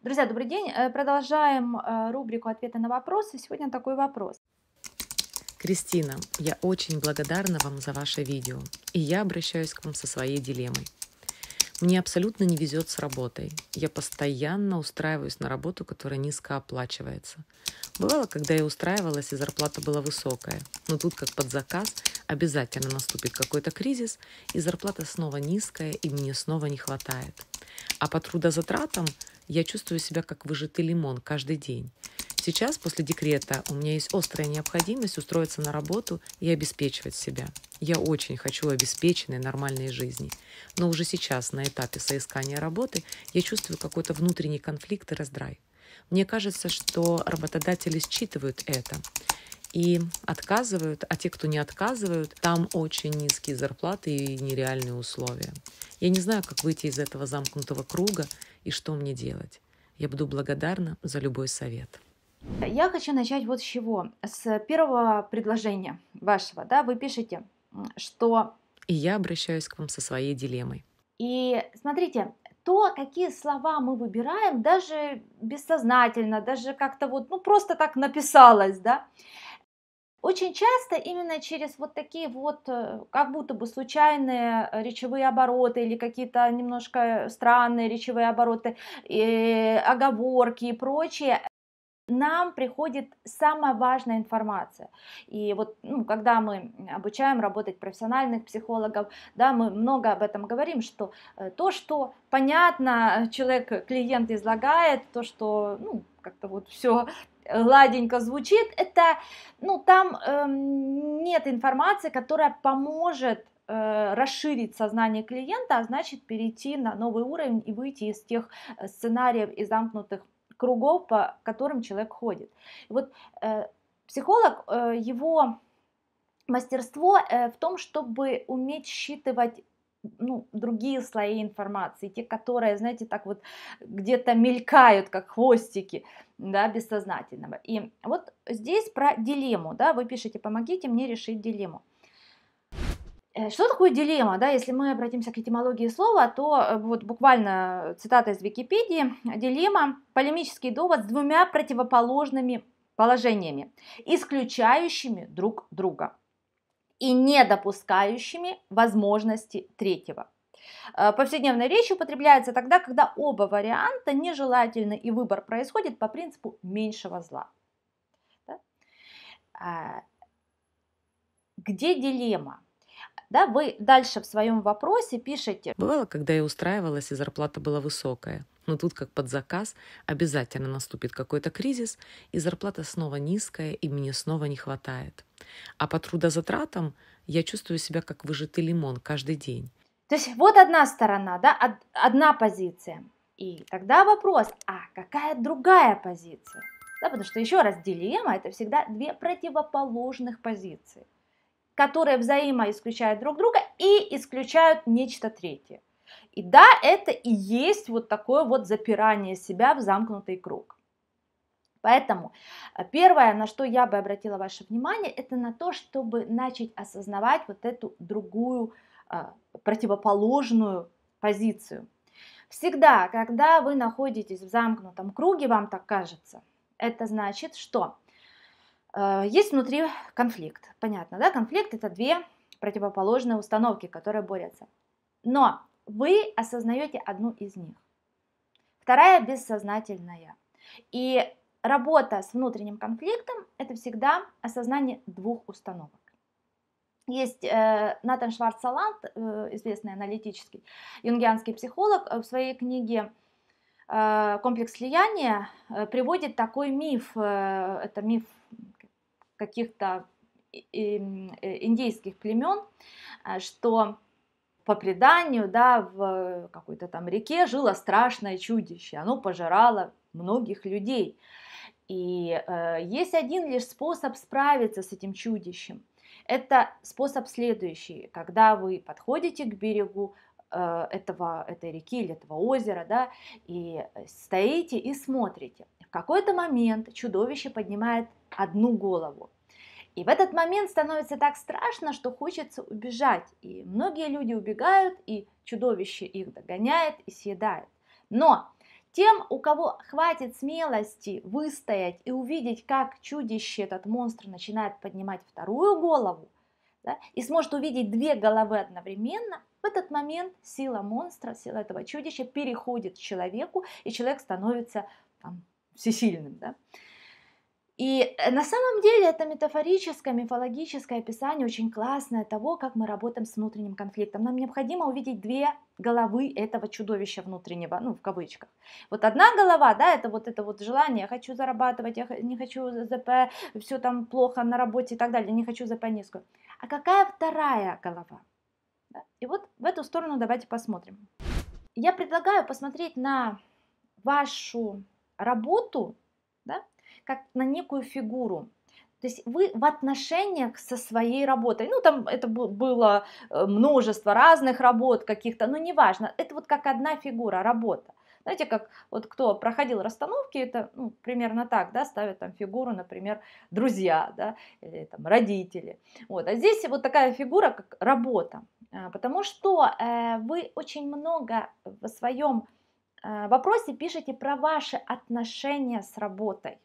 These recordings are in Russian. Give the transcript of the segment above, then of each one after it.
Друзья, добрый день. Э, продолжаем э, рубрику «Ответы на вопросы». Сегодня такой вопрос. Кристина, я очень благодарна вам за ваше видео, и я обращаюсь к вам со своей дилеммой. Мне абсолютно не везет с работой. Я постоянно устраиваюсь на работу, которая низко оплачивается. Бывало, когда я устраивалась, и зарплата была высокая. Но тут, как под заказ, обязательно наступит какой-то кризис, и зарплата снова низкая, и мне снова не хватает. А по трудозатратам я чувствую себя как выжатый лимон каждый день. Сейчас, после декрета, у меня есть острая необходимость устроиться на работу и обеспечивать себя. Я очень хочу обеспеченной нормальной жизни. Но уже сейчас, на этапе соискания работы, я чувствую какой-то внутренний конфликт и раздрай. Мне кажется, что работодатели считывают это и отказывают, а те, кто не отказывают, там очень низкие зарплаты и нереальные условия. Я не знаю, как выйти из этого замкнутого круга и что мне делать. Я буду благодарна за любой совет. Я хочу начать вот с чего. С первого предложения вашего, да, вы пишете, что... И я обращаюсь к вам со своей дилеммой. И смотрите, то, какие слова мы выбираем, даже бессознательно, даже как-то вот, ну, просто так написалось, да, очень часто именно через вот такие вот э, как будто бы случайные э, речевые обороты или какие-то немножко странные речевые обороты, и э, оговорки и прочее, нам приходит самая важная информация. И вот ну, когда мы обучаем работать профессиональных психологов, да, мы много об этом говорим, что то, что понятно, человек, клиент излагает, то, что ну, как-то вот все гладенько звучит, это, ну, там э, нет информации, которая поможет э, расширить сознание клиента, а значит перейти на новый уровень и выйти из тех э, сценариев и замкнутых кругов, по которым человек ходит. И вот э, психолог, э, его мастерство э, в том, чтобы уметь считывать ну, другие слои информации, те, которые, знаете, так вот где-то мелькают, как хвостики, да, бессознательного. И вот здесь про дилемму, да, вы пишете, помогите мне решить дилемму. Э, что такое дилемма? Да, если мы обратимся к этимологии слова, то э, вот буквально цитата из Википедии. Дилемма – полемический довод с двумя противоположными положениями, исключающими друг друга и не допускающими возможности третьего. Э, повседневная речь употребляется тогда, когда оба варианта нежелательны и выбор происходит по принципу меньшего зла. Да? А, где дилемма? Да, вы дальше в своем вопросе пишете. Бывало, когда я устраивалась, и зарплата была высокая. Но тут, как под заказ, обязательно наступит какой-то кризис, и зарплата снова низкая, и мне снова не хватает. А по трудозатратам я чувствую себя как выжатый лимон каждый день. То есть вот одна сторона, да, одна позиция. И тогда вопрос, а какая другая позиция? Да, потому что еще раз, дилемма это всегда две противоположных позиции, которые взаимоисключают друг друга и исключают нечто третье. И да, это и есть вот такое вот запирание себя в замкнутый круг. Поэтому э, первое, на что я бы обратила ваше внимание, это на то, чтобы начать осознавать вот эту другую э, противоположную позицию. Всегда, когда вы находитесь в замкнутом круге, вам так кажется, это значит, что э, есть внутри конфликт. Понятно, да? Конфликт это две противоположные установки, которые борются. Но вы осознаете одну из них, вторая бессознательная. И работа с внутренним конфликтом – это всегда осознание двух установок. Есть э, Натан Шварцаланд, э, известный аналитический юнгианский психолог, э, в своей книге э, «Комплекс слияния» э, приводит такой миф, это миф каких-то индейских племен, что по преданию, да, в какой-то там реке жило страшное чудище, оно пожирало многих людей. И э, есть один лишь способ справиться с этим чудищем. Это способ следующий, когда вы подходите к берегу э, этого, этой реки или этого озера, да, и стоите и смотрите. В какой-то момент чудовище поднимает одну голову, и в этот момент становится так страшно, что хочется убежать. И многие люди убегают, и чудовище их догоняет и съедает. Но тем, у кого хватит смелости выстоять и увидеть, как чудище, этот монстр начинает поднимать вторую голову, да, и сможет увидеть две головы одновременно, в этот момент сила монстра, сила этого чудища переходит к человеку, и человек становится там, всесильным. Да? И э, на самом деле это метафорическое, мифологическое описание очень классное того, как мы работаем с внутренним конфликтом. Нам необходимо увидеть две головы этого чудовища внутреннего, ну, в кавычках. Вот одна голова, да, это вот это вот желание, я хочу зарабатывать, я не хочу ЗП, все там плохо на работе и так далее, не хочу ЗП низкую. А какая вторая голова? Да? И вот в эту сторону давайте посмотрим. Я предлагаю посмотреть на вашу работу, да, как на некую фигуру. То есть вы в отношениях со своей работой, ну там это было э, множество разных работ каких-то, но неважно, это вот как одна фигура, работа. Знаете, как вот кто проходил расстановки, это ну, примерно так, да, ставят там фигуру, например, друзья, да, или там родители. Вот, а здесь вот такая фигура, как работа, а, потому что э, вы очень много в своем э, вопросе пишете про ваши отношения с работой.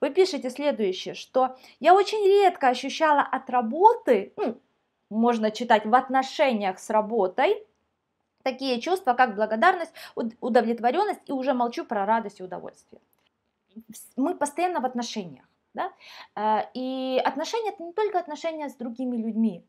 Вы пишете следующее, что я очень редко ощущала от работы, ну, можно читать в отношениях с работой, такие чувства, как благодарность, удовлетворенность и уже молчу про радость и удовольствие. Мы постоянно в отношениях. Да? Э, и отношения это не только отношения с другими людьми,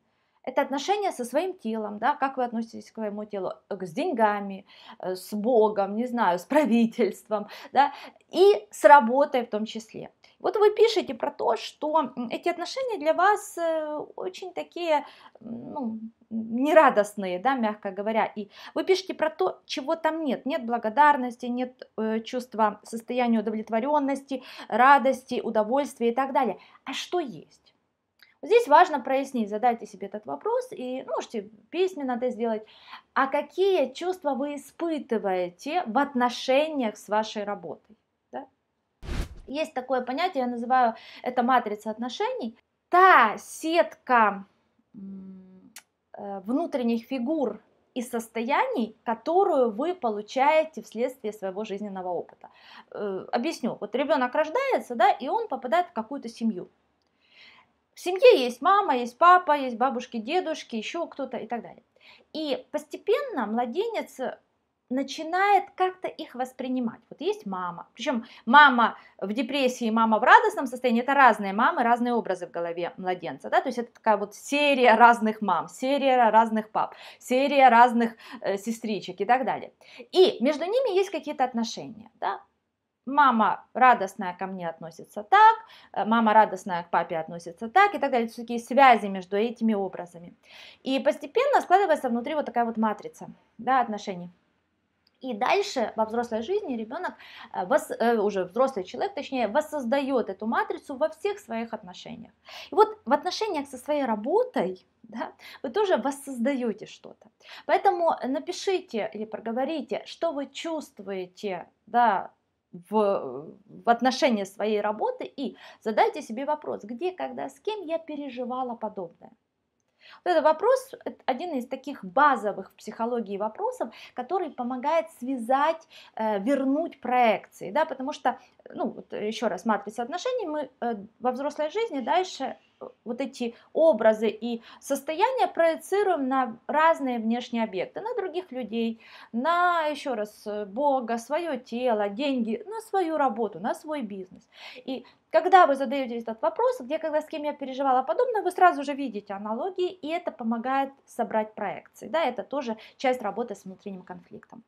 это отношения со своим телом, да, как вы относитесь к своему телу, э, с деньгами, э, с Богом, не знаю, с правительством, да, и с работой в том числе. Вот вы пишете про то, что эти отношения для вас э, очень такие, ну, нерадостные, да, мягко говоря. И вы пишете про то, чего там нет. Нет благодарности, нет э, чувства состояния удовлетворенности, радости, удовольствия и так далее. А что есть? Здесь важно прояснить, задайте себе этот вопрос и ну, можете письменно это сделать. А какие чувства вы испытываете в отношениях с вашей работой? Да? Есть такое понятие, я называю это матрица отношений. Та сетка э, внутренних фигур и состояний, которую вы получаете вследствие своего жизненного опыта. Э, объясню. Вот ребенок рождается, да, и он попадает в какую-то семью. В семье есть мама, есть папа, есть бабушки, дедушки, еще кто-то и так далее. И постепенно младенец начинает как-то их воспринимать. Вот есть мама, причем мама в депрессии, мама в радостном состоянии, это разные мамы, разные образы в голове младенца, да, то есть это такая вот серия разных мам, серия разных пап, серия разных э, сестричек и так далее. И между ними есть какие-то отношения, да, мама радостная ко мне относится так, э, мама радостная к папе относится так и так далее. Такие связи между этими образами. И постепенно складывается внутри вот такая вот матрица да, отношений. И дальше во взрослой жизни ребенок, э, э, уже взрослый человек, точнее, воссоздает эту матрицу во всех своих отношениях. И вот в отношениях со своей работой да, вы тоже воссоздаете что-то. Поэтому напишите или проговорите, что вы чувствуете да, в, в отношении своей работы и задайте себе вопрос, где, когда, с кем я переживала подобное. Вот это вопрос, один из таких базовых в психологии вопросов, который помогает связать, э, вернуть проекции, да, потому что, ну, вот еще раз, матрица отношений, мы э, во взрослой жизни дальше вот эти образы и состояния проецируем на разные внешние объекты, на других людей, на, еще раз, Бога, свое тело, деньги, на свою работу, на свой бизнес. И когда вы задаете этот вопрос, где, когда, с кем я переживала подобное, вы сразу же видите аналогии, и это помогает собрать проекции. Да, это тоже часть работы с внутренним конфликтом.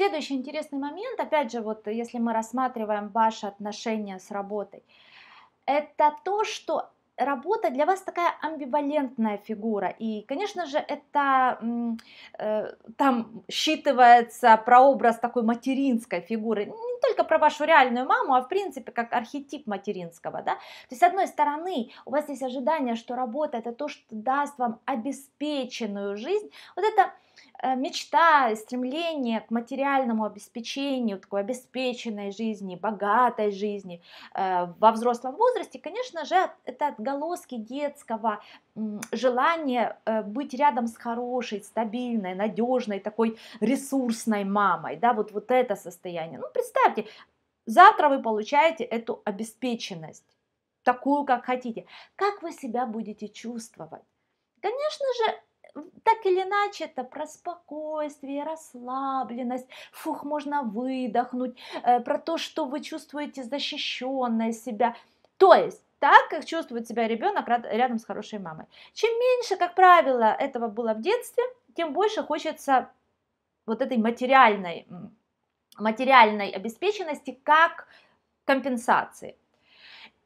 Следующий интересный момент, опять же, вот э, если мы рассматриваем ваши отношения с работой, это то, что работа для вас такая амбивалентная фигура. И, конечно же, это э, там считывается прообраз такой материнской фигуры. Не только про вашу реальную маму, а в принципе как архетип материнского. Да? То есть, с одной стороны, у вас есть ожидание, что работа это то, что даст вам обеспеченную жизнь. Вот это Э, мечта, стремление к материальному обеспечению, такой обеспеченной жизни, богатой жизни э, во взрослом возрасте, конечно же, это отголоски детского желания э, быть рядом с хорошей, стабильной, надежной, такой ресурсной мамой, да, вот, вот это состояние. Ну, представьте, завтра вы получаете эту обеспеченность, такую, как хотите. Как вы себя будете чувствовать? Конечно же, так или иначе, это про спокойствие, расслабленность, фух, можно выдохнуть, э, про то, что вы чувствуете защищенное себя. То есть, так, как чувствует себя ребенок рядом с хорошей мамой. Чем меньше, как правило, этого было в детстве, тем больше хочется вот этой материальной, материальной обеспеченности как компенсации.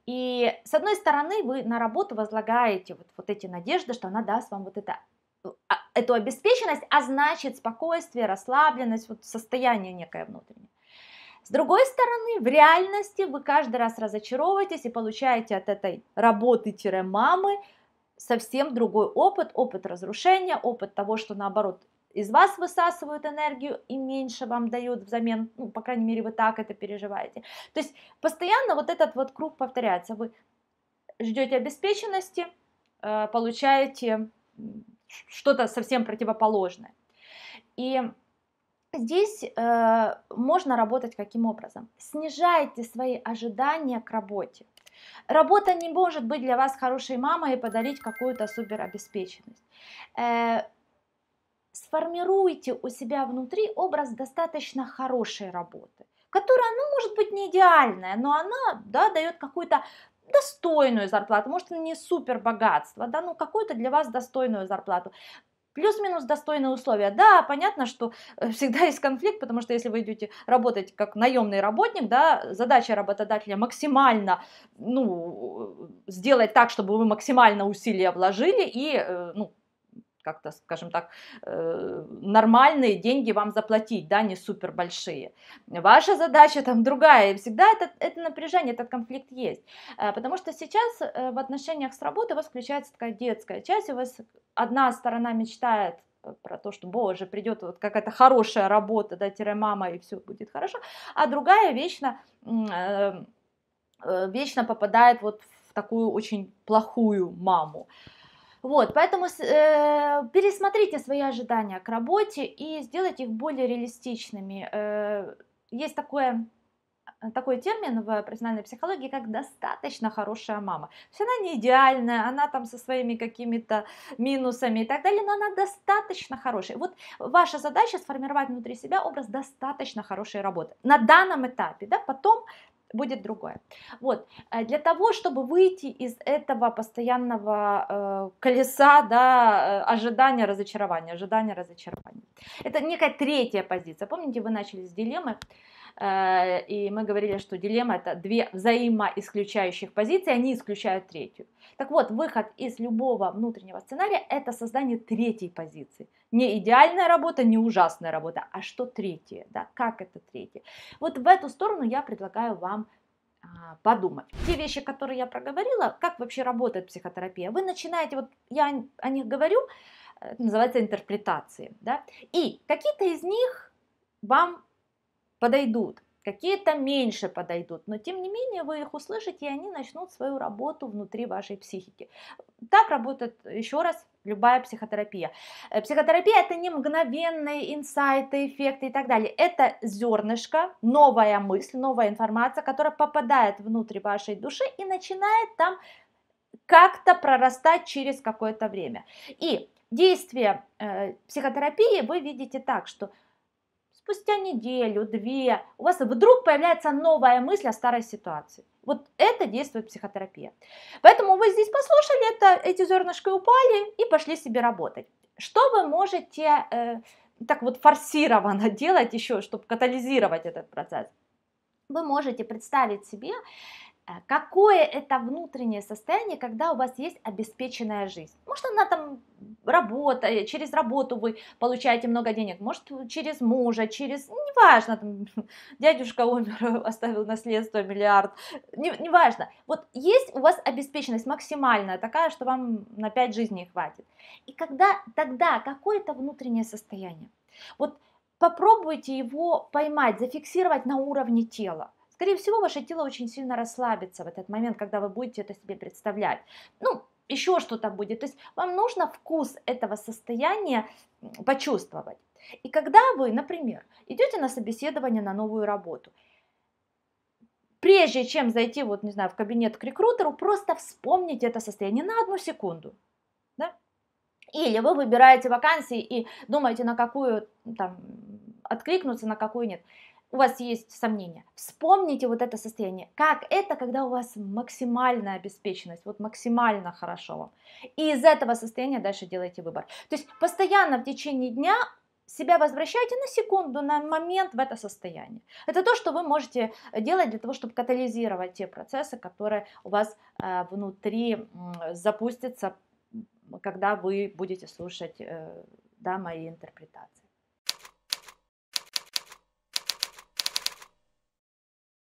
И с одной стороны вы на работу возлагаете вот, вот эти надежды, что она даст вам вот это а, эту обеспеченность, а значит спокойствие, расслабленность, вот состояние некое внутреннее. С другой стороны, в реальности вы каждый раз разочаровываетесь и получаете от этой работы-мамы совсем другой опыт, опыт разрушения, опыт того, что наоборот из вас высасывают энергию и меньше вам дают взамен, ну, по крайней мере, вы так это переживаете. То есть постоянно вот этот вот круг повторяется. Вы ждете обеспеченности, э, получаете что-то совсем противоположное. И Здесь э, можно работать каким образом? Снижайте свои ожидания к работе. Работа не может быть для вас хорошей мамой и подарить какую-то суперобеспеченность. Э, сформируйте у себя внутри образ достаточно хорошей работы, которая, ну, может быть, не идеальная, но она да, дает какую-то достойную зарплату, может не супер богатство, да, ну какую-то для вас достойную зарплату. Плюс-минус достойные условия. Да, понятно, что э, всегда есть конфликт, потому что если вы идете работать как наемный работник, да, задача работодателя максимально, ну, э, сделать так, чтобы вы максимально усилия вложили и, э, ну, как-то, скажем так, э, нормальные деньги вам заплатить, да, не супер большие. Ваша задача там другая, и всегда это, это напряжение, этот конфликт есть, э, потому что сейчас э, в отношениях с работой у вас включается такая детская часть, у вас одна сторона мечтает про то, что, боже, придет вот какая-то хорошая работа, да, тире мама, и все будет хорошо, а другая вечно, вечно попадает вот в такую очень плохую маму. Вот, поэтому э, пересмотрите свои ожидания к работе и сделайте их более реалистичными. Э, есть такое э, такой термин в профессиональной психологии, как достаточно хорошая мама. То есть она не идеальная, она там со своими какими-то минусами и так далее, но она достаточно хорошая. Вот ваша задача сформировать внутри себя образ достаточно хорошей работы. На данном этапе, да, потом будет другое. Вот, э, для того, чтобы выйти из этого постоянного э, колеса, да, э, ожидания разочарования, ожидания разочарования. Это некая третья позиция. Помните, вы начали с дилеммы, Э, и мы говорили, что дилемма это две взаимоисключающих позиции, они исключают третью. Так вот, выход из любого внутреннего сценария – это создание третьей позиции. Не идеальная работа, не ужасная работа, а что третье, да, как это третье. Вот в эту сторону я предлагаю вам а, подумать. Те вещи, которые я проговорила, как вообще работает психотерапия, вы начинаете, вот я о них говорю, э, это называется интерпретации, да, и какие-то из них вам подойдут, какие-то меньше подойдут, но тем не менее вы их услышите, и они начнут свою работу внутри вашей психики. Так работает, еще раз, любая психотерапия. Э, психотерапия это не мгновенные инсайты, эффекты и так далее. Это зернышко, новая мысль, новая информация, которая попадает внутрь вашей души и начинает там как-то прорастать через какое-то время. И действие э, психотерапии вы видите так, что спустя неделю, две, у вас вдруг появляется новая мысль о старой ситуации. Вот это действует психотерапия. Поэтому вы здесь послушали это, эти зернышки упали и пошли себе работать. Что вы можете э, так вот форсированно делать еще, чтобы катализировать этот процесс? Вы можете представить себе Э, какое это внутреннее состояние, когда у вас есть обеспеченная жизнь? Может, она там работа, э, через работу вы получаете много денег, может, через мужа, через, ну, неважно, там, дядюшка умер, оставил наследство миллиард, неважно. Не, вот есть у вас обеспеченность максимальная, такая, что вам на 5 жизней хватит. И когда тогда какое это внутреннее состояние? Вот попробуйте его поймать, зафиксировать на уровне тела. Скорее всего, ваше тело очень сильно расслабится в этот момент, когда вы будете это себе представлять. Ну, еще что-то будет. То есть вам нужно вкус этого состояния почувствовать. И когда вы, например, идете на собеседование на новую работу, прежде чем зайти, вот, не знаю, в кабинет к рекрутеру, просто вспомните это состояние на одну секунду. Да? Или вы выбираете вакансии и думаете, на какую там откликнуться, на какую нет у вас есть сомнения, вспомните вот это состояние. Как это, когда у вас максимальная обеспеченность, вот максимально хорошо вам. И из этого состояния дальше делайте выбор. То есть постоянно в течение дня себя возвращайте на секунду, на момент в это состояние. Это то, что вы можете делать для того, чтобы катализировать те процессы, которые у вас э, внутри э, запустятся, когда вы будете слушать э, да, мои интерпретации.